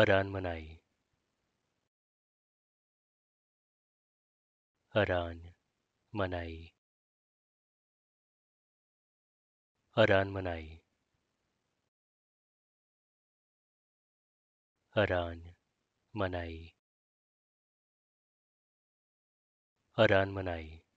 अरान मनाई अरान मनाई अरान मनाई अरान मनाई अरान मनाई